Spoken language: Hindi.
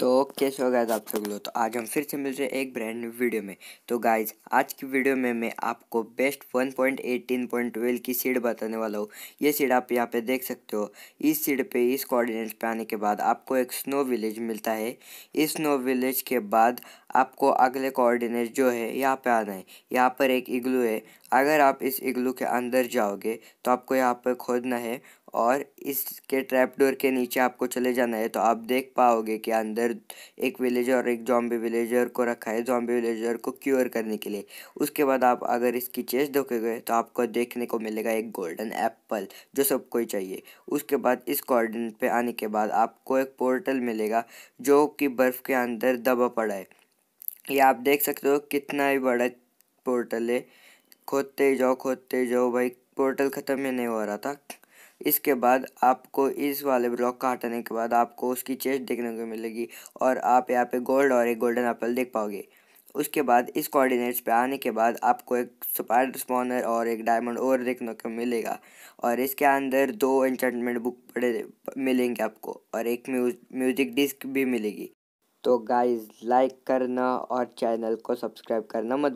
तो कैसे हो गाइज आप सब लोग तो आज हम फिर से मिल रहे हैं एक ब्रांड न्यू वीडियो में तो गाइज आज की वीडियो में मैं आपको best one point point twelve की सीड बताने वाला हूँ ये सीड आप यहाँ पे देख सकते हो इस सीड पे इस कोऑर्डिनेट पे आने के बाद आपको एक स्नो विलेज मिलता है इस स्नो विलेज के बाद आपको अगले कोऑर्डिनेट जो है यहाँ पे आना है यहाँ पर एक इग्लू है अगर आप इस इग्लू के अंदर जाओगे तो आपको यहाँ पर खोदना है और इसके ट्रैप डोर के नीचे आपको चले जाना है तो आप देख पाओगे कि अंदर एक विलेजर और एक जॉम्बी विलेजर को रखा है जॉम्बी विलेजर को क्योर करने के लिए उसके बाद आप अगर इसकी चेस्ट धोखेगे तो आपको देखने को मिलेगा एक गोल्डन एप्पल जो सबको चाहिए उसके बाद इस कॉर्डन पे आने के बाद आपको एक पोर्टल मिलेगा जो कि बर्फ़ के अंदर दबा पड़ा है ये आप देख सकते हो कितना ही बड़ा पोर्टल है खोदते जाओ खोदते जाओ भाई पोर्टल ख़त्म ही नहीं हो रहा था इसके बाद आपको इस वाले ब्लॉक का हटाने के बाद आपको उसकी चेस्ट देखने को मिलेगी और आप यहाँ पे गोल्ड और एक गोल्डन एप्पल देख पाओगे उसके बाद इस कोऑर्डिनेट्स पे आने के बाद आपको एक स्पाइडर स्पॉनर और एक डायमंड और देखने को मिलेगा और इसके अंदर दो एंटरटेनमेंट बुक पड़े मिलेंगे आपको और एक म्यूज़िक डिस्क भी मिलेगी तो गाइज लाइक करना और चैनल को सब्सक्राइब करना मत